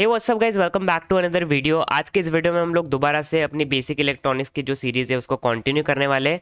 hey what's up guys welcome back to another video आज के इस वीडियो में हम लोग दोबारा से अपनी बेसिक इलेक्ट्रॉनिक्स की जो सीरीज़ है उसको कंटिन्यू करने वाले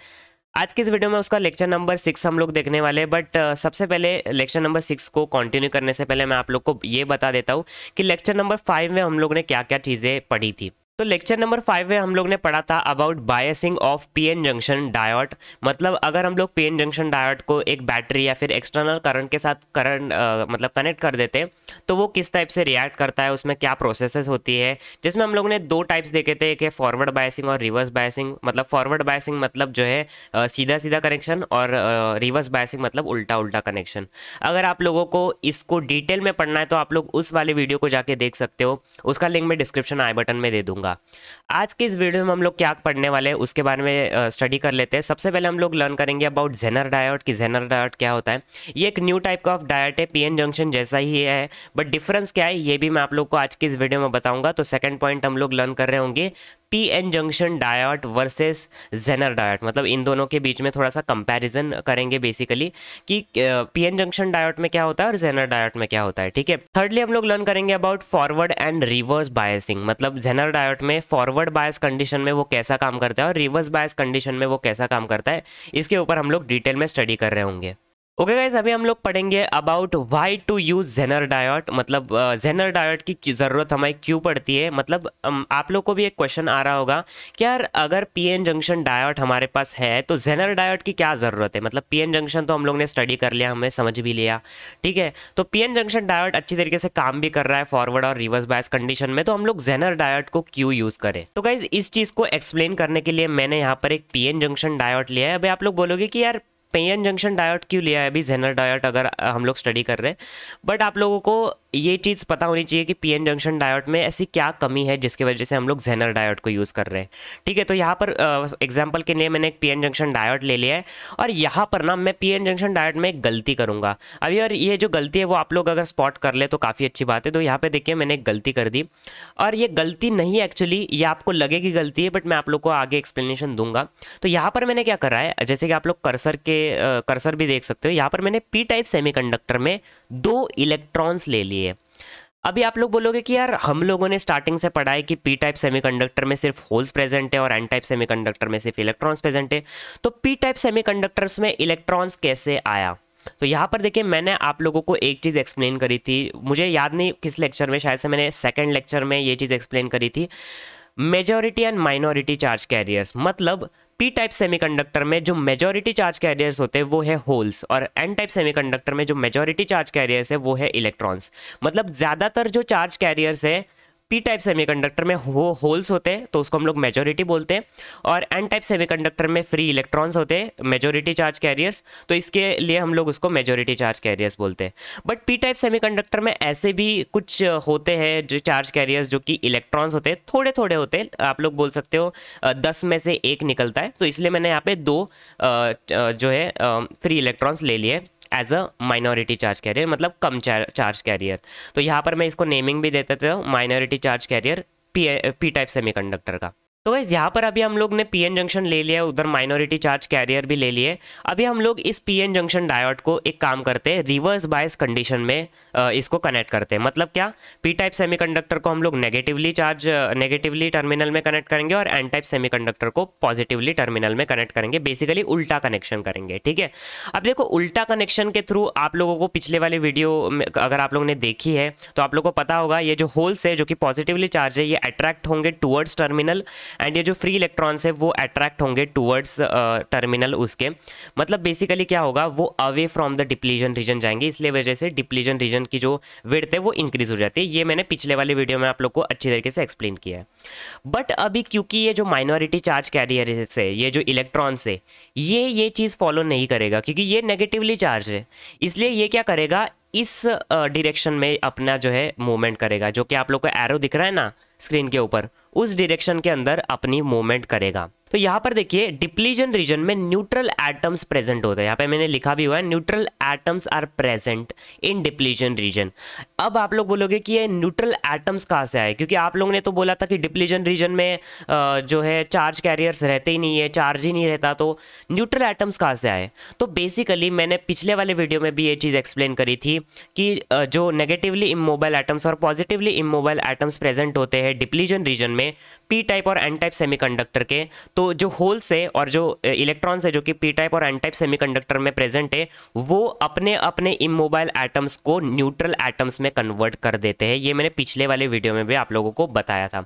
आज के इस वीडियो में उसका लेक्चर नंबर सिक्स हम लोग देखने वाले हैं बट uh, सबसे पहले लेक्चर नंबर सिक्स को कंटिन्यू करने से पहले मैं आप लोग को ये बता देता हूँ कि लेक्चर नंबर फाइव में हम लोग ने क्या क्या चीज़ें पढ़ी थी तो लेक्चर नंबर फाइव में हम लोग ने पढ़ा था about biasing of PN junction diode मतलब अगर हम लोग पीएन जंक्शन डायोड को एक बैटरी या फिर एक्सटर्नल करंट के साथ करंट मतलब कनेक्ट कर देते हैं तो वो किस टाइप से रिएक्ट करता है उसमें क्या प्रोसेसेस होती है जिसमें हम लोग ने दो टाइप्स देखे थे एक है फॉरवर्ड बायसिंग और रिवर्स बायसिंग मतलब फॉरवर्ड बायसिंग मतलब जो है सीधा सीधा कनेक्शन और रिवर्स बायसिंग मतलब उल्टा उल्टा कनेक्शन अगर आप लोगों को इसको डिटेल में पढ़ना है तो आप लोग उस वाले वीडियो को जाके देख सकते हो उसका लिंक मैं डिस्क्रिप्शन आई बटन में दे दूँगा करूंगा आज के इस वीडियो में हम लोग क्या पढ़ने वाले हैं उसके बारे में स्टडी कर लेते हैं सबसे पहले हम लोग लर्न करेंगे अबाउट जेनर डायट कि जेनर डायट क्या होता है ये एक न्यू टाइप का ऑफ डायट है पीएन जंक्शन जैसा ही है बट डिफरेंस क्या है ये भी मैं आप लोग को आज के इस वीडियो में बताऊंगा तो सेकंड पॉइंट हम लोग लर्न कर रहे होंगे P N junction diode versus zener diode मतलब इन दोनों के बीच में थोड़ा सा कंपैरिजन करेंगे बेसिकली कि पी एन जंक्शन डायट में क्या होता है और जेनर डायट में क्या होता है ठीक है थर्डली हम लोग लर्न करेंगे about forward and reverse biasing मतलब जेनर डायट में फॉरवर्ड बायस कंडीशन में वो कैसा काम करता है और रिवर्स बायस कंडीशन में वो कैसा काम करता है इसके ऊपर हम लोग डिटेल में स्टडी कर रहे होंगे ओके okay गाइज अभी हम लोग पढ़ेंगे about why to use zener diode मतलब जेनर डायोट की ज़रूरत हमारी क्यों पड़ती है मतलब आप लोग को भी एक क्वेश्चन आ रहा होगा कि यार अगर पीएन जंक्शन डायोट हमारे पास है तो जेनर डायोट की क्या ज़रूरत है मतलब पीएन जंक्शन तो हम लोग ने स्टडी कर लिया हमें समझ भी लिया ठीक है तो पीएन जंक्शन डायोट अच्छी तरीके से काम भी कर रहा है फॉरवर्ड और रिवर्स बायस कंडीशन में तो हम लोग जेनर डायोट को क्यों यूज़ करें तो गाइज इस चीज़ को एक्सप्लेन करने के लिए मैंने यहाँ पर एक पी जंक्शन डायोट लिया है अभी आप लोग बोलोगे कि यार पेयन जंक्शन डायोड क्यों लिया है अभी जेनर डायोड अगर हम लोग स्टडी कर रहे हैं बट आप लोगों को ये चीज़ पता होनी चाहिए कि पीएन जंक्शन डायोड में ऐसी क्या कमी है जिसकी वजह से हम लोग जेनर डायोड को यूज़ कर रहे हैं ठीक है तो यहाँ पर एग्जाम्पल के लिए मैंने एक पीएन जंक्शन डायोड ले लिया है और यहाँ पर ना मैं पीएन जंक्शन डायोड में एक गलती करूँगा अभी और ये जो गलती है वो आप लोग अगर स्पॉट कर ले तो काफ़ी अच्छी बात है तो यहाँ पर देखिए मैंने एक गलती कर दी और ये गलती नहीं एक्चुअली ये आपको लगेगी गलती है बट मैं आप लोग को आगे एक्सप्लेनेशन दूंगा तो यहाँ पर मैंने क्या करा है जैसे कि आप लोग कर्सर के कर्सर भी देख सकते हो यहाँ पर मैंने पी टाइप सेमीकंडक्टर में दो इलेक्ट्रॉन्स ले लिए अभी आप लोग बोलोगे कि यार हम लोगों ने स्टार्टिंग से पढ़ा है कि पी टाइप सेमीकंडक्टर में सिर्फ होल्स प्रेजेंट है और एन टाइप सेमीकंडक्टर में सिर्फ इलेक्ट्रॉन्स प्रेजेंट है तो पी टाइप सेमीकंडक्टर्स में इलेक्ट्रॉन्स कैसे आया तो यहाँ पर देखिए मैंने आप लोगों को एक चीज़ एक्सप्लेन करी थी मुझे याद नहीं किस लेक्चर में शायद से मैंने सेकेंड लेक्चर में ये चीज़ एक्सप्लेन करी थी majority and minority charge carriers मतलब पी टाइप सेमीकंडक्टर में जो मेजोरिटी चार्ज कैरियर्स होते हैं वो है होल्स और एन टाइप सेमीकंडक्टर में जो मेजोरिटी चार्ज कैरियर्स है वो है इलेक्ट्रॉन्स मतलब ज़्यादातर जो चार्ज कैरियर्स है पी टाइप सेमीकंडक्टर में वो होल्स होते हैं तो उसको हम लोग मेजोरिटी बोलते हैं और एन टाइप सेमीकंडक्टर में फ्री इलेक्ट्रॉन्स होते हैं मेजोरिटी चार्ज कैरियर्स तो इसके लिए हम लोग उसको मेजोरिटी चार्ज कैरियर्स बोलते हैं बट पी टाइप सेमीकंडक्टर में ऐसे भी कुछ होते हैं जो चार्ज कैरियर्स जो कि इलेक्ट्रॉन्स होते हैं थोड़े थोड़े होते हैं आप लोग बोल सकते हो दस में से एक निकलता है तो इसलिए मैंने यहाँ पे दो जो है फ्री इलेक्ट्रॉन्स ले लिए as a minority charge carrier मतलब कम चार्ज कैरियर तो यहाँ पर मैं इसको नेमिंग भी देता था minority charge carrier P P type semiconductor का तो वैसे यहाँ पर अभी हम लोग ने पीएन जंक्शन ले लिया है उधर माइनॉरिटी चार्ज कैरियर भी ले लिए अभी हम लोग इस पीएन जंक्शन डायोड को एक काम करते हैं रिवर्स बायस कंडीशन में इसको कनेक्ट करते हैं मतलब क्या पी टाइप सेमीकंडक्टर को हम लोग नेगेटिवली चार्ज नेगेटिवली टर्मिनल में कनेक्ट करेंगे और एन टाइप सेमी को पॉजिटिवली टर्मिनल में कनेक्ट करेंगे बेसिकली उल्टा कनेक्शन करेंगे ठीक है अब देखो उल्टा कनेक्शन के थ्रू आप लोगों को पिछले वाले वीडियो अगर आप लोगों ने देखी है तो आप लोग को पता होगा ये जो होल्स है जो कि पॉजिटिवली चार्ज है ये अट्रैक्ट होंगे टूवर्ड्स टर्मिनल एंड ये जो फ्री इलेक्ट्रॉन्स है वो अट्रैक्ट होंगे टूवर्ड्स टर्मिनल uh, उसके मतलब बेसिकली क्या होगा वो away from the depletion region जाएंगे इसलिए वजह से डिप्लीजन रीजन की जो विड्थ है वो इंक्रीज हो जाती है ये मैंने पिछले वाले वीडियो में आप लोग को अच्छी तरीके से एक्सप्लेन किया है बट अभी क्योंकि ये जो माइनॉरिटी चार्ज कैरियर से ये जो इलेक्ट्रॉन से ये ये चीज़ फॉलो नहीं करेगा क्योंकि ये नेगेटिवली चार्ज है इसलिए ये क्या करेगा इस डायरेक्शन uh, में अपना जो है मूवमेंट करेगा जो कि आप लोग को एरो दिख रहा है ना स्क्रीन के ऊपर उस डिरेक्शन के अंदर अपनी मूवमेंट करेगा तो यहां पर देखिए डिप्लीजन रीजन में न्यूट्रल एटम्स प्रेजेंट होते हैं यहां पे मैंने लिखा भी हुआ है neutral atoms are present in depletion region अब आप लोग बोलोगे कि ये न्यूट्रल एटम्स कहाँ से आए क्योंकि आप लोगों ने तो बोला था कि डिप्लीजन रीजन में जो है चार्ज कैरियर्स रहते ही नहीं है चार्ज ही नहीं रहता तो न्यूट्रल एटम्स कहाँ से आए तो बेसिकली मैंने पिछले वाले वीडियो में भी ये चीज़ एक्सप्लेन करी थी कि जो नेगेटिवली इमोबाइल एटम्स और पॉजिटिवली इमोबाइल एटम्स प्रेजेंट होते हैं डिप्लीजन रीजन में पी टाइप और एन टाइप सेमीकंडक्टर के तो जो होल्स है और जो इलेक्ट्रॉन्स है जो कि पी टाइप और एन टाइप सेमीकंडक्टर में प्रेजेंट है वो अपने अपने इमोबाइल एटम्स को न्यूट्रल एटम्स में कन्वर्ट कर देते हैं ये मैंने पिछले वाले वीडियो में भी आप लोगों को बताया था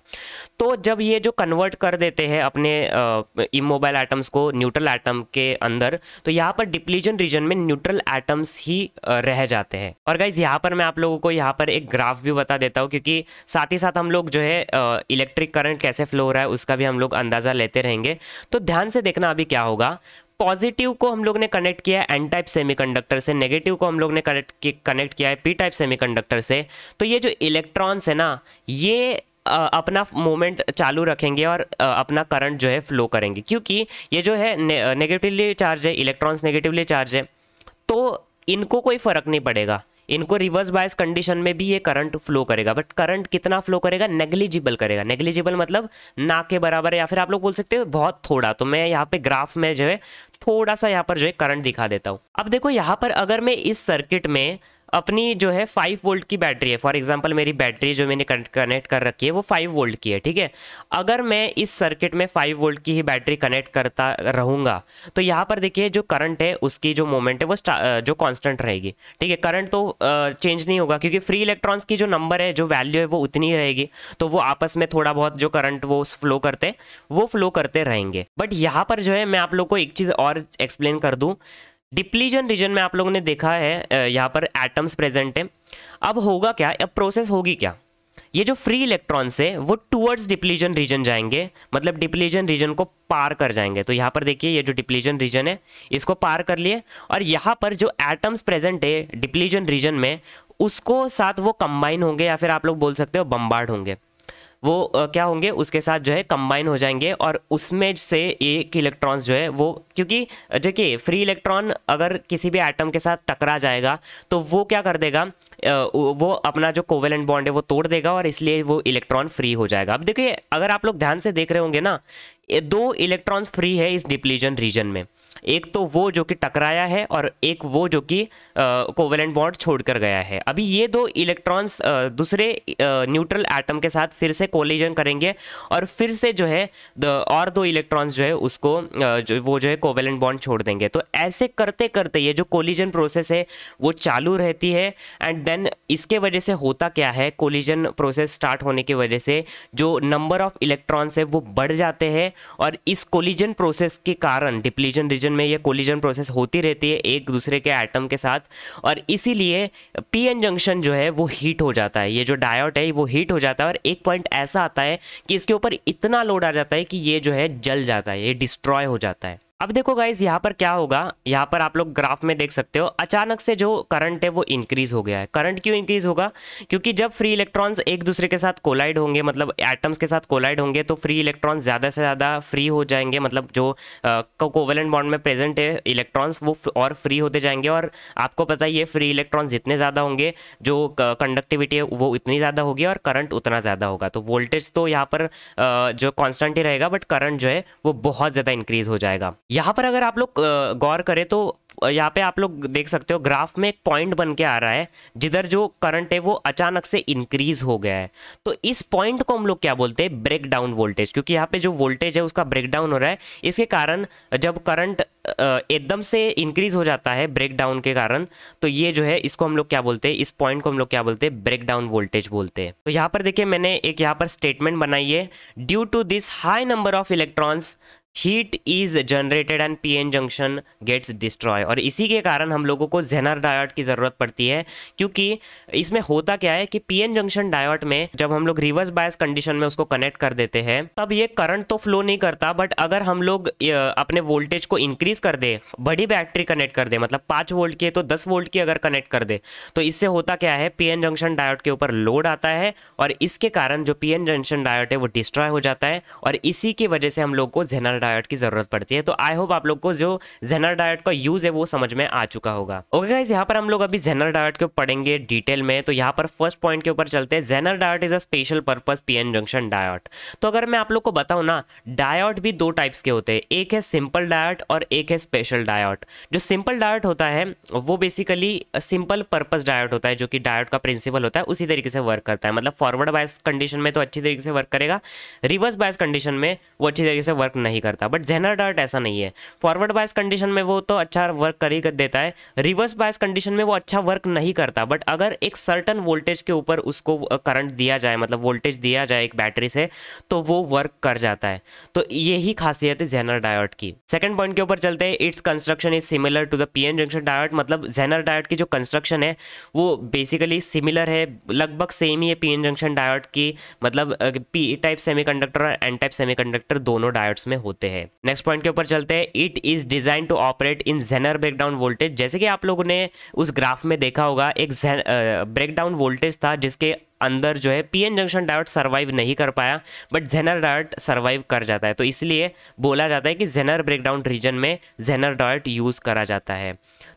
तो जब ये जो कन्वर्ट कर देते हैं अपने इमोबाइल एटम्स को न्यूट्रल एटम के अंदर तो यहाँ पर डिप्लीजन रीजन में न्यूट्रल एटम्स ही रह जाते हैं और गाइज यहाँ पर मैं आप लोगों को यहाँ पर एक ग्राफ भी बता देता हूँ क्योंकि साथ ही साथ हम लोग जो है इलेक्ट्रिक करंट कैसे फ्लो हो रहा है उसका भी हम लोग अंदाज़ा लेते रहेंगे करेंगे तो ध्यान से देखना अभी क्या होगा पॉजिटिव को हम लोग ने कनेक्ट किया है एन टाइप सेमीकंडक्टर से नेगेटिव को हम लोग ने कनेक्ट कनेक्ट किया है पी टाइप सेमीकंडक्टर से तो ये जो इलेक्ट्रॉन्स है ना ये अपना मोमेंट चालू रखेंगे और अपना करंट जो है फ्लो करेंगे क्योंकि ये जो है नेगेटिवली चार्ज है इलेक्ट्रॉन्स नेगेटिवली चार्ज है तो इनको कोई फ़र्क नहीं पड़ेगा इनको रिवर्स बायस कंडीशन में भी ये करंट फ्लो करेगा बट करंट कितना फ्लो करेगा नेग्लिजिबल करेगा नेग्लिजिबल मतलब ना के बराबर या फिर आप लोग बोल सकते हो बहुत थोड़ा तो मैं यहाँ पे ग्राफ में जो है थोड़ा सा यहाँ पर जो है करंट दिखा देता हूँ अब देखो यहाँ पर अगर मैं इस सर्किट में अपनी जो है फाइव वोल्ट की बैटरी है फॉर एग्जाम्पल मेरी बैटरी जो मैंने कनेक्ट कर रखी है वो फाइव वोल्ट की है ठीक है अगर मैं इस सर्किट में फाइव वोल्ट की ही बैटरी कनेक्ट करता रहूँगा तो यहाँ पर देखिए जो करंट है उसकी जो मोमेंट है वो जो कॉन्स्टेंट रहेगी ठीक है करंट तो चेंज नहीं होगा क्योंकि फ्री इलेक्ट्रॉन्स की जो नंबर है जो वैल्यू है वो उतनी रहेगी तो वो आपस में थोड़ा बहुत जो करंट वो फ्लो करते हैं वो फ्लो करते रहेंगे बट यहाँ पर जो है मैं आप लोग को एक चीज़ और एक्सप्लेन कर दूँ डिप्लीजन रीजन में आप लोगों ने देखा है यहाँ पर एटम्स प्रेजेंट है अब होगा क्या अब प्रोसेस होगी क्या ये जो फ्री इलेक्ट्रॉन्स है वो टूवर्ड्स डिप्लीजन रीजन जाएंगे मतलब डिप्लीजन रीजन को पार कर जाएंगे तो यहाँ पर देखिए ये जो डिप्लीजन रीजन है इसको पार कर लिए और यहाँ पर जो एटम्स प्रेजेंट है डिप्लीजन रीजन में उसको साथ वो कंबाइन होंगे या फिर आप लोग बोल सकते हो बम्बार्ड होंगे वो क्या होंगे उसके साथ जो है कंबाइन हो जाएंगे और उसमें से एक इलेक्ट्रॉन्स जो है वो क्योंकि देखिए फ्री इलेक्ट्रॉन अगर किसी भी एटम के साथ टकरा जाएगा तो वो क्या कर देगा वो अपना जो कोवेलेंट बॉन्ड है वो तोड़ देगा और इसलिए वो इलेक्ट्रॉन फ्री हो जाएगा अब देखिए अगर आप लोग ध्यान से देख रहे होंगे ना दो इलेक्ट्रॉन्स फ्री है इस डिप्लीजन रीजन में एक तो वो जो कि टकराया है और एक वो जो कि कोवेलेंट बॉन्ड छोड़कर गया है अभी ये दो इलेक्ट्रॉन्स दूसरे न्यूट्रल एटम के साथ फिर से कोलिजन करेंगे और फिर से जो है और दो इलेक्ट्रॉन्स जो है उसको आ, जो, वो जो है कोवेलेंट बॉन्ड छोड़ देंगे तो ऐसे करते करते ये जो कोलिजन प्रोसेस है वो चालू रहती है एंड देन इसके वजह से होता क्या है कोलिजन प्रोसेस स्टार्ट होने की वजह से जो नंबर ऑफ इलेक्ट्रॉन्स है वो बढ़ जाते हैं और इस कोलिजन प्रोसेस के कारण डिप्लीजन रीजन में यह कोलिजन प्रोसेस होती रहती है एक दूसरे के आइटम के साथ और इसीलिए पीएन जंक्शन जो है वो हीट हो जाता है ये जो डायोट है वो हीट हो जाता है और एक पॉइंट ऐसा आता है कि इसके ऊपर इतना लोड आ जाता है कि ये जो है जल जाता है ये डिस्ट्रॉय हो जाता है अब देखो गाइज यहाँ पर क्या होगा यहाँ पर आप लोग ग्राफ में देख सकते हो अचानक से जो करंट है वो इंक्रीज हो गया है करंट क्यों इंक्रीज होगा क्योंकि जब फ्री इलेक्ट्रॉन्स एक दूसरे के साथ कोलाइड होंगे मतलब एटम्स के साथ कोलाइड होंगे तो फ्री इलेक्ट्रॉन्स ज़्यादा से ज़्यादा फ्री हो जाएंगे मतलब जो कोवेलेंट बॉन्ड में प्रेजेंट है इलेक्ट्रॉन्स वो और फ्री होते जाएंगे और आपको पता ही है फ्री इलेक्ट्रॉन्स जितने ज़्यादा होंगे जो कंडक्टिविटी है वो इतनी ज़्यादा होगी और करंट उतना ज़्यादा होगा तो वोल्टेज तो यहाँ पर जो कॉन्स्टेंट ही रहेगा बट करंट जो है वो बहुत ज़्यादा इंक्रीज हो जाएगा यहाँ पर अगर आप लोग गौर करें तो यहाँ पे आप लोग देख सकते हो ग्राफ में एक पॉइंट बन के आ रहा है जिधर जो करंट है वो अचानक से इंक्रीज हो गया है तो इस पॉइंट को हम लोग क्या बोलते हैं ब्रेक डाउन वोल्टेज क्योंकि यहाँ पे जो वोल्टेज है उसका ब्रेक डाउन हो रहा है इसके कारण जब करंट एकदम से इंक्रीज हो जाता है ब्रेक डाउन के कारण तो ये जो है इसको हम लोग क्या बोलते हैं इस पॉइंट को हम लोग क्या बोलते हैं ब्रेक डाउन वोल्टेज बोलते हैं तो यहाँ पर देखिए मैंने एक यहाँ पर स्टेटमेंट बनाई है due to this high number of electrons heat is generated and N junction gets destroy और इसी के कारण हम लोगों को जेनर डायोड की ज़रूरत पड़ती है क्योंकि इसमें होता क्या है कि एन जंक्शन डायोड में जब हम लोग रिवर्स बायस कंडीशन में उसको कनेक्ट कर देते हैं तब ये करंट तो फ्लो नहीं करता बट अगर हम लोग अपने वोल्टेज को इंक्रीज कर दे बड़ी बैटरी कनेक्ट कर दे मतलब पाँच वोल्ट की तो दस वोल्ट की अगर कनेक्ट कर दे तो इससे होता क्या है एन जंक्शन डायोड के ऊपर लोड आता है और इसके कारण जो एन जंक्शन डायोड है वो डिस्ट्रॉय हो जाता है और इसी की वजह से हम लोग को जेनर जेनर डायट की जरूरत पड़ती है तो आई होप आप लोग को जो जेनर डायट का यूज है वो समझ में आ चुका होगा ओके गाइज यहाँ पर हम लोग अभी जेनर डायट के पढ़ेंगे डिटेल में तो यहाँ पर फर्स्ट पॉइंट के ऊपर चलते हैं zener diode is a special purpose P junction diode तो अगर मैं आप लोग को बताऊँ ना डायट भी दो टाइप्स के होते हैं एक है सिंपल डायट और एक है स्पेशल डायट जो सिंपल डायट होता है वो बेसिकली सिंपल पर्पज डायट होता है जो कि डायट का प्रिंसिपल होता है उसी तरीके से वर्क करता है मतलब फॉरवर्ड बायस कंडीशन में तो अच्छी तरीके से वर्क करेगा रिवर्स बायस कंडीशन में वो अच्छी तरीके से वर्क नहीं करता बट जेनर डार्ट ऐसा नहीं है फॉरवर्ड बायस कंडीशन में वो तो अच्छा वर्क कर ही देता है रिवर्स बायस कंडीशन में वो अच्छा वर्क नहीं करता बट अगर एक सर्टन वोल्टेज के ऊपर उसको करंट दिया जाए मतलब वोल्टेज दिया जाए एक बैटरी से तो वो वर्क कर जाता है तो यही खासियत है जेनर डायट की सेकेंड पॉइंट के ऊपर चलते हैं it's construction is similar to the PN junction diode मतलब जेनर डायट की जो कंस्ट्रक्शन है वो बेसिकली सिमिलर है लगभग सेम ही है पीएन जंक्शन डायट की मतलब पी टाइप सेमीकंडक्टर और एन टाइप सेमीकंडक्टर दोनों डायट्स में होते होते हैं नेक्स्ट पॉइंट के ऊपर चलते हैं it is design to operate in zener breakdown voltage जैसे कि आप लोगों ने उस ग्राफ में देखा होगा एक ब्रेकडाउन वोल्टेज था जिसके अंदर जो है पीएन जंक्शन डायोड सर्वाइव नहीं कर पाया बट जेनर डायोड सर्वाइव कर जाता है तो इसलिए बोला जाता है कि जेनर ब्रेकडाउन रीजन में जेनर डायोड यूज़ करा जाता है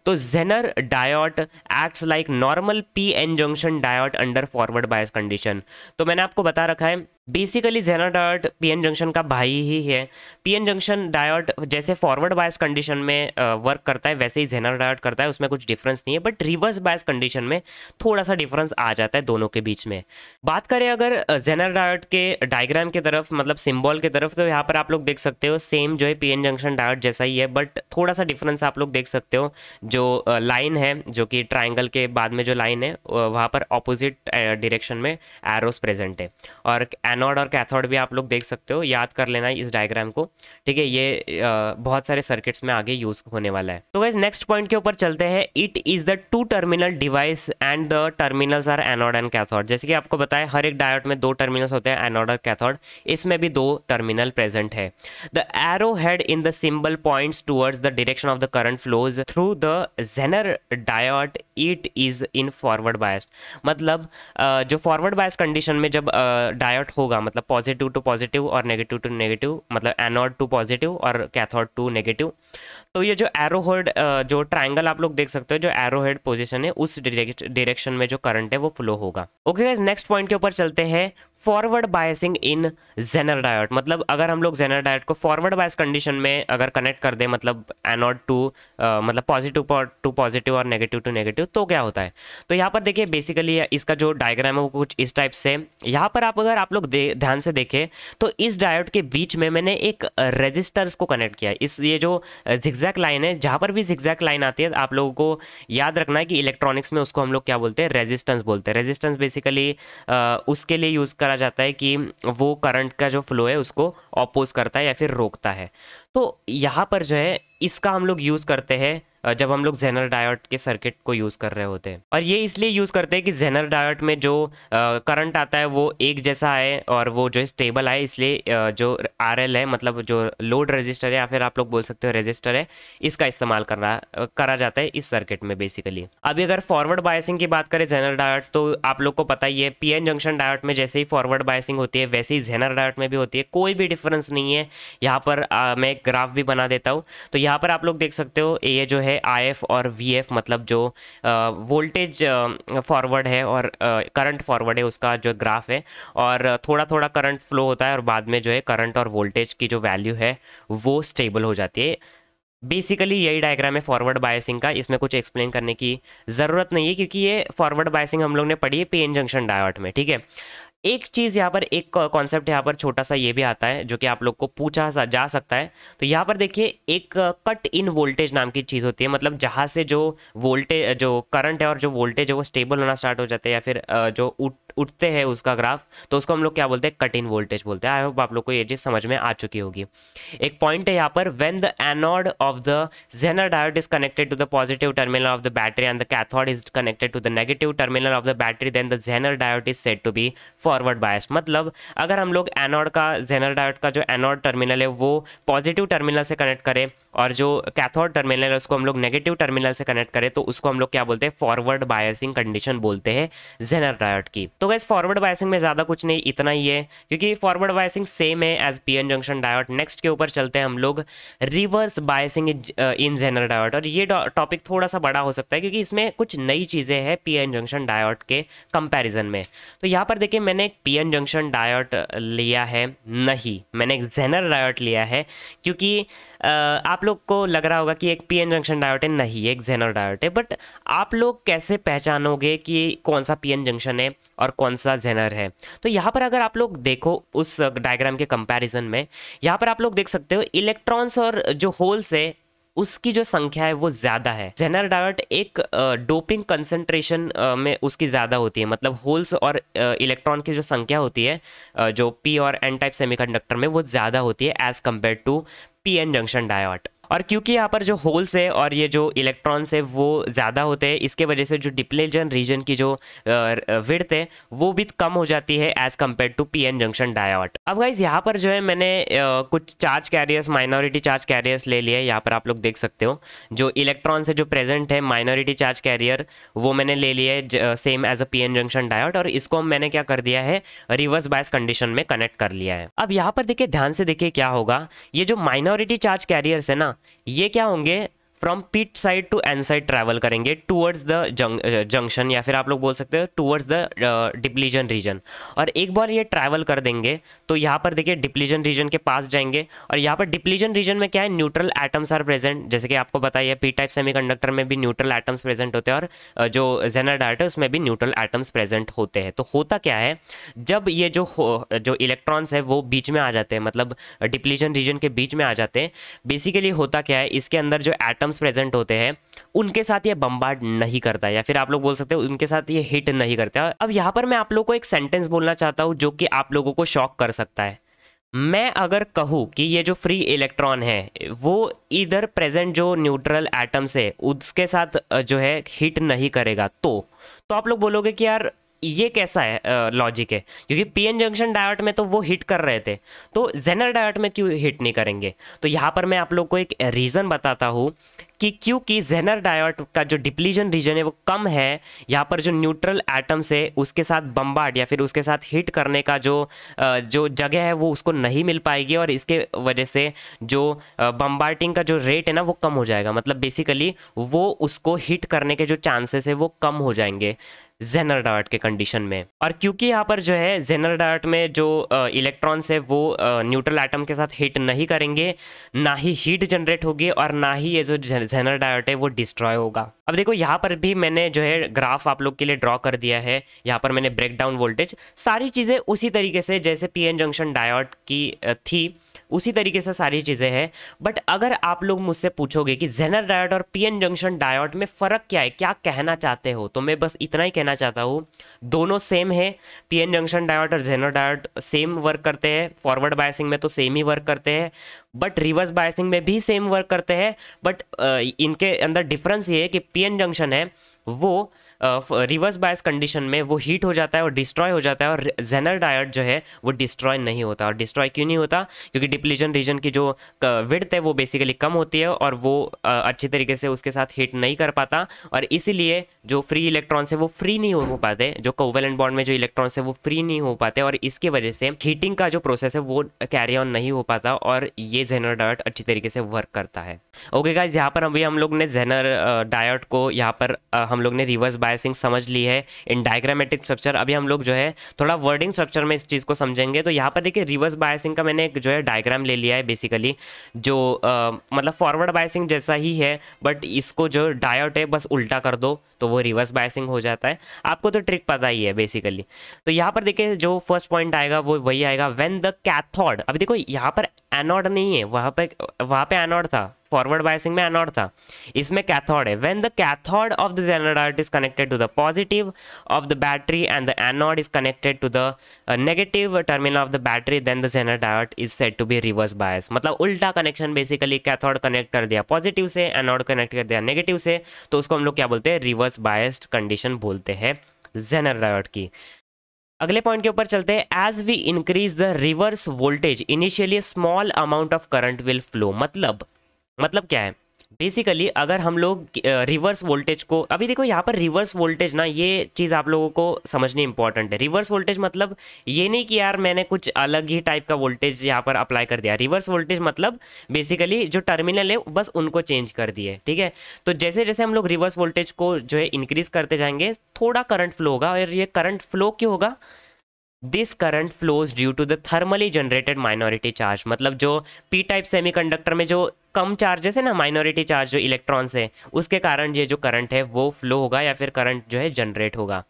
तो zener diode acts like normal PN junction diode under forward bias condition तो मैंने आपको बता रखा है basically zener diode PN junction का भाई ही है पीएन जंक्शन डायोड जैसे फॉरवर्ड बायस कंडीशन में वर्क करता है वैसे ही जेना डायोड करता है उसमें कुछ डिफरेंस नहीं है बट रिवर्स बायस कंडीशन में थोड़ा सा डिफरेंस आ जाता है दोनों के बीच में बात करें अगर जेना डायोड के डायग्राम की तरफ मतलब सिम्बॉल की तरफ तो यहाँ पर आप लोग देख सकते हो सेम जो है पी जंक्शन डायोड जैसा ही है बट थोड़ा सा डिफरेंस आप लोग देख सकते हो जो लाइन है जो कि ट्राइंगल के बाद में जो लाइन है वहाँ पर ऑपोजिट डिरेक्शन में एरोस प्रेजेंट है और एन एनोड और कैथोड भी आप लोग देख सकते हो याद कर लेना इस डायग्राम को ठीक है ये आ, बहुत सारे सर्किट्स में आगे यूज होने वाला है तो वैसे नेक्स्ट पॉइंट के ऊपर चलते हैं it is the two terminal device and the terminals are anode and cathode जैसे कि आपको बताया हर एक डायोड में दो टर्मिनल्स होते हैं एनोड और कैथोड इसमें भी दो टर्मिनल प्रेजेंट है the arrow head in the symbol point towards the direction of the current flows through the zener diode it is in forward biased मतलब जो फॉरवर्ड बायस कंडीशन में जब डायोड होगा होगा मतलब पॉजिटिव टू पॉजिटिव और negative to negative मतलब anode to positive और कैथोड टू नेगेटिव तो ये जो एरो जो ट्राइंगल आप लोग देख सकते हो जो एरोड पोजिशन है उस डिरेक्शन में जो करंट है वो फ्लो होगा ओके नेक्स्ट पॉइंट के ऊपर चलते हैं forward biasing in zener diode मतलब अगर हम लोग जेनर डायोड को फॉरवर्ड बायस कंडीशन में अगर कनेक्ट कर दें मतलब एनोड टू मतलब पॉजिटिव टू पॉजिटिव और नेगेटिव टू नेगेटिव तो क्या होता है तो यहाँ पर देखिए बेसिकली इसका जो डायग्राम है वो कुछ इस टाइप से यहाँ पर आप अगर आप लोग ध्यान से देखें तो इस डायोड के बीच में मैंने एक रजिस्टर्स को कनेक्ट किया इस ये जो जिक्जैक लाइन है जहाँ पर भी जिक्जैक लाइन आती है आप लोगों को याद रखना है कि इलेक्ट्रॉनिक्स में उसको हम लोग क्या बोलते हैं रेजिस्टेंस बोलते हैं रेजिस्टेंस बेसिकली उसके लिए यूज़ कर चला जाता है कि वो करंट का जो फ्लो है उसको ऑपोज करता है या फिर रोकता है तो यहाँ पर जो है इसका हम लोग यूज़ करते हैं जब हम लोग जेनर डायोड के सर्किट को यूज़ कर रहे होते हैं और ये इसलिए यूज़ करते हैं कि जेनर डायोड में जो करंट आता है वो एक जैसा है और वो जो है स्टेबल है इसलिए जो आर है मतलब जो लोड रजिस्टर है या फिर आप लोग बोल सकते हो रजिस्टर है इसका इस्तेमाल करना करा जाता है इस सर्किट में बेसिकली अभी अगर फॉरवर्ड बायसिंग की बात करें जेनर डायट तो आप लोग को पता ही है पी जंक्शन डायट में जैसे ही फॉरवर्ड बायसिंग होती है वैसे ही जेनर डायट में भी होती है कोई भी डिफरेंस नहीं है यहाँ पर मैं एक ग्राफ भी बना देता हूँ तो यहाँ यहाँ पर आप लोग देख सकते हो ये जो है आई और वी मतलब जो वोल्टेज फॉरवर्ड है और करंट फॉरवर्ड है उसका जो ग्राफ है और थोड़ा थोड़ा करंट फ्लो होता है और बाद में जो है करंट और वोल्टेज की जो वैल्यू है वो स्टेबल हो जाती है बेसिकली यही डायग्राम है फॉरवर्ड बायसिंग का इसमें कुछ एक्सप्लेन करने की ज़रूरत नहीं है क्योंकि ये फॉरवर्ड बायसिंग हम लोग ने पढ़ी है पेन जंक्शन डायोड में ठीक है एक चीज़ यहाँ पर एक कॉन्सेप्ट यहाँ पर छोटा सा ये भी आता है जो कि आप लोग को पूछा सा, जा सकता है तो यहाँ पर देखिए एक कट इन वोल्टेज नाम की चीज़ होती है मतलब जहाँ से जो वोल्टेज जो करंट है और जो वोल्टेज है वो स्टेबल होना स्टार्ट हो जाता है या फिर जो उठ उठते हैं उसका ग्राफ तो उसको हम लोग क्या बोलते हैं कट इन वोल्टेज बोलते हैं आई होप आप लोग को ये चीज़ समझ में आ चुकी होगी एक पॉइंट है यहाँ पर when the anode of the zener diode is connected to the positive terminal of the battery and the cathode is connected to the negative terminal of the battery then the zener diode is set to be for forward bias मतलब अगर हम लोग anode का Jenner diode का जो anode terminal है वो positive terminal से कनेक्ट करें और जो कैथोड टर्मिनल है उसको हम लोग नेगेटिव टर्मिनल से कनेक्ट करें तो उसको हम लोग क्या बोलते हैं फॉरवर्ड बायसिंग कंडीशन बोलते हैं जेनर डायोड की तो वैसे फॉरवर्ड बायसिंग में ज़्यादा कुछ नहीं इतना ही है क्योंकि फॉरवर्ड बायसिंग सेम है as P junction diode next के ऊपर चलते हैं हम लोग reverse biasing in zener diode और ये टॉपिक थोड़ा सा बड़ा हो सकता है क्योंकि इसमें कुछ नई चीज़ें हैं पी जंक्शन डायोड के कंपेरिजन में तो यहाँ पर देखिए मैंने मैंने पीएन जंक्शन डायोड लिया है नहीं मैंने एक जेनर डायोड लिया है क्योंकि आप लोग को लग रहा होगा कि एक पीएन जंक्शन डायोड है नहीं एक जेनर डायोड है बट आप लोग कैसे पहचानोगे कि कौन सा पीएन जंक्शन है और कौन सा जेनर है तो यहाँ पर अगर आप लोग देखो उस डायग्राम के कंपेरिजन में यहाँ पर आप लोग देख सकते हो इलेक्ट्रॉन्स और जो होल्स है उसकी जो संख्या है वो ज़्यादा है डायवर्ट एक डोपिंग कंसेंट्रेशन में उसकी ज़्यादा होती है मतलब होल्स और इलेक्ट्रॉन की जो संख्या होती है जो पी और एन टाइप सेमीकंडक्टर में वो ज़्यादा होती है as compare to P N junction डायवर्ट और क्योंकि यहाँ पर जो होल्स है और ये जो इलेक्ट्रॉन्स है वो ज़्यादा होते हैं इसके वजह से जो डिप्लेजन रीजन की जो विर्थ है वो भी कम हो जाती है as compare to P N junction diode अब गाइज यहाँ पर जो है मैंने कुछ charge carriers minority charge carriers ले लिए यहाँ पर आप लोग देख सकते हो जो इलेक्ट्रॉन से जो प्रेजेंट है माइनॉरिटी चार्ज कैरियर वो मैंने ले लिए same as a P N junction diode और इसको मैंने क्या कर दिया है रिवर्स बायस कंडीशन में कनेक्ट कर लिया है अब यहाँ पर देखिए ध्यान से देखिए क्या होगा ये जो माइनॉरिटी चार्ज कैरियर्स है ना ये क्या होंगे from P side to N side travel करेंगे टूवर्ड्स द जंक्शन या फिर आप लोग बोल सकते हो टूवर्ड्स द डिप्लीजन रीजन और एक बार ये ट्रैवल कर देंगे तो यहाँ पर देखिए डिप्लीजन रीजन के पास जाएंगे और यहाँ पर डिप्लीजन रीजन में क्या है न्यूट्रल एटम्स आर प्रेजेंट जैसे कि आपको बताइए पी टाइप कंडक्टर में भी न्यूट्रल एटम्स प्रेजेंट होते हैं और uh, जो जेनर है उसमें भी न्यूट्रल एटम्स प्रेजेंट होते हैं तो होता क्या है जब ये जो जो इलेक्ट्रॉन्स है वो बीच में आ जाते हैं मतलब डिप्लीजन uh, रीजन के बीच में आ जाते हैं बेसिकली होता क्या है इसके अंदर जो एटम्स आर्म्स प्रेजेंट होते हैं उनके साथ ये बम्बार्ड नहीं करता या फिर आप लोग बोल सकते हो उनके साथ ये हिट नहीं करता अब यहाँ पर मैं आप लोग को एक सेंटेंस बोलना चाहता हूँ जो कि आप लोगों को शॉक कर सकता है मैं अगर कहूँ कि ये जो फ्री इलेक्ट्रॉन है वो इधर प्रेजेंट जो न्यूट्रल एटम्स है उसके साथ जो है हिट नहीं करेगा तो तो आप लोग बोलोगे कि यार ये कैसा है लॉजिक है क्योंकि पीएन जंक्शन डायोड में तो वो हिट कर रहे थे तो जेनर डायोड में क्यों हिट नहीं करेंगे तो यहाँ पर मैं आप लोग को एक रीज़न बताता हूँ कि क्योंकि जेनर डायोड का जो डिप्लीजन रीजन है वो कम है यहाँ पर जो न्यूट्रल एटम्स है उसके साथ बम्बाट या फिर उसके साथ हिट करने का जो जो जगह है वो उसको नहीं मिल पाएगी और इसके वजह से जो बम्बार्टिंग का जो रेट है ना वो कम हो जाएगा मतलब बेसिकली वो उसको हिट करने के जो चांसेस है वो कम हो जाएंगे जेनर डार्ट के कंडीशन में और क्योंकि यहाँ पर जो है जेनर डार्ट में जो इलेक्ट्रॉन्स है वो न्यूट्रल एटम के साथ हिट नहीं करेंगे ना ही हीट जनरेट होगी और ना ही ये जो जेनर डार्ट है वो डिस्ट्रॉय होगा अब देखो यहाँ पर भी मैंने जो है ग्राफ आप लोग के लिए ड्रॉ कर दिया है यहाँ पर मैंने ब्रेकडाउन वोल्टेज सारी चीज़ें उसी तरीके से जैसे पी जंक्शन डायट की थी उसी तरीके से सारी चीज़ें हैं बट अगर आप लोग मुझसे पूछोगे कि जेनर डायोड और पीएन जंक्शन डायोड में फ़र्क क्या है क्या कहना चाहते हो तो मैं बस इतना ही कहना चाहता हूँ दोनों सेम है पीएन जंक्शन डायोड और जेनर डायोड सेम वर्क करते हैं फॉरवर्ड बायसिंग में तो सेम ही वर्क करते हैं बट रिवर्स बायसिंग में भी सेम वर्क करते हैं बट इनके अंदर डिफरेंस ये है कि पीएन जंक्शन है वो रिवर्स बायस कंडीशन में वो हीट हो जाता है और डिस्ट्रॉय हो जाता है और जेनर डायट जो है वो डिस्ट्रॉय नहीं होता और डिस्ट्रॉय क्यों नहीं होता क्योंकि डिप्लीजन रीजन की जो विड्थ uh, है वो बेसिकली कम होती है और वो uh, अच्छी तरीके से उसके साथ हीट नहीं कर पाता और इसीलिए जो फ्री इलेक्ट्रॉन्स है वो फ्री नहीं हो पाते जो कोवेलेंट बॉन्ड में जो इलेक्ट्रॉन्स है वो फ्री नहीं हो पाते और इसकी वजह से हीटिंग का जो प्रोसेस है वो कैरी ऑन नहीं हो पाता और ये जेनर डायट अच्छी तरीके से वर्क करता है ओके गाइज यहाँ पर अभी हम लोग ने जेनर डायट uh, को यहाँ पर हम लोग ने रिवर्स बाय बायसिंग समझ ली है इन डायग्रामेटिक स्ट्रक्चर अभी हम लोग जो है थोड़ा वर्डिंग स्ट्रक्चर में इस चीज़ को समझेंगे तो यहाँ पर देखिए रिवर्स बायसिंग का मैंने एक जो है डायग्राम ले लिया है बेसिकली जो आ, मतलब फॉरवर्ड बायसिंग जैसा ही है बट इसको जो डायट है बस उल्टा कर दो तो वो रिवर्स बायसिंग हो जाता है आपको तो ट्रिक पता ही है बेसिकली तो यहाँ पर देखिए जो फर्स्ट पॉइंट आएगा वो वही आएगा वेन द कैथॉड अभी देखो यहाँ पर एनॉड नहीं है वहाँ पर वहाँ पर एनॉड था फॉरवर्ड बायसिंग में एनोड था इसमें कैथोड है when the cathode of this zener diode is connected to the positive of the battery and the anode is connected to the negative terminal of the battery then the zener diode is set to be reverse bias मतलब उल्टा connection basically cathode connect कर दिया positive से anode connect कर दिया negative से तो उसको हम लोग क्या बोलते हैं रिवर्स बायस्ड कंडीशन बोलते हैं जेनोडार्ट की अगले पॉइंट के ऊपर चलते हैं as we increase the reverse voltage initially small amount of current will flow मतलब मतलब क्या है बेसिकली अगर हम लोग रिवर्स वोल्टेज को अभी देखो यहाँ पर रिवर्स वोल्टेज ना ये चीज़ आप लोगों को समझनी इंपॉर्टेंट है रिवर्स वोल्टेज मतलब ये नहीं कि यार मैंने कुछ अलग ही टाइप का वोल्टेज यहाँ पर अप्लाई कर दिया रिवर्स वोल्टेज मतलब बेसिकली जो टर्मिनल है बस उनको चेंज कर दिए ठीक है तो जैसे जैसे हम लोग रिवर्स वोल्टेज को जो है इंक्रीज करते जाएंगे थोड़ा करंट फ्लो होगा और ये करंट फ्लो क्यों होगा this current flows due to the thermally generated minority charge मतलब जो पी टाइप कंडक्टर में जो कम चार्जेस है ना माइनॉरिटी चार्ज जो इलेक्ट्रॉन्स है उसके कारण ये जो करंट है वो फ्लो होगा या फिर करंट जो है जनरेट होगा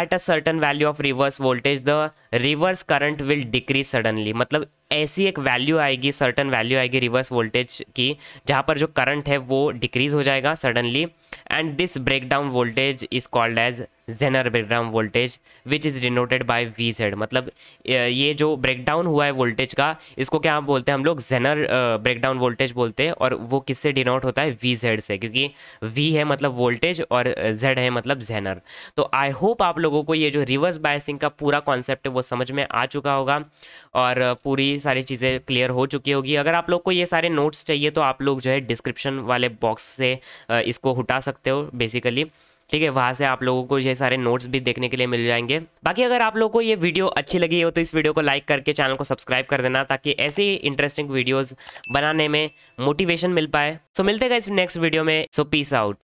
at a certain value of reverse voltage the reverse current will decrease suddenly मतलब ऐसी एक वैल्यू आएगी सर्टन वैल्यू आएगी रिवर्स वोल्टेज की जहाँ पर जो करंट है वो डिक्रीज हो जाएगा suddenly and this break down voltage is called as Zener breakdown voltage which is denoted by V Z मतलब ये जो ब्रेकडाउन हुआ है वोल्टेज का इसको क्या बोलते हैं हम लोग जेनर ब्रेकडाउन वोल्टेज बोलते हैं और वो किससे डिनोट होता है वी जेड से क्योंकि वी है मतलब वोल्टेज और जेड है मतलब जेनर तो आई होप आप लोगों को ये जो रिवर्स बायसिंग का पूरा कॉन्सेप्ट है वो समझ में आ चुका होगा और पूरी सारी चीज़ें क्लियर हो चुकी होगी अगर आप लोग को ये सारे नोट्स चाहिए तो आप लोग जो है डिस्क्रिप्शन वाले बॉक्स से इसको हटा सकते हो बेसिकली ठीक है वहाँ से आप लोगों को ये सारे नोट्स भी देखने के लिए मिल जाएंगे बाकी अगर आप लोगों को ये वीडियो अच्छी लगी हो तो इस वीडियो को लाइक करके चैनल को सब्सक्राइब कर देना ताकि ऐसे ही इंटरेस्टिंग वीडियोज़ बनाने में मोटिवेशन मिल पाए सो मिलते गए इस नेक्स्ट वीडियो में सो पीस आउट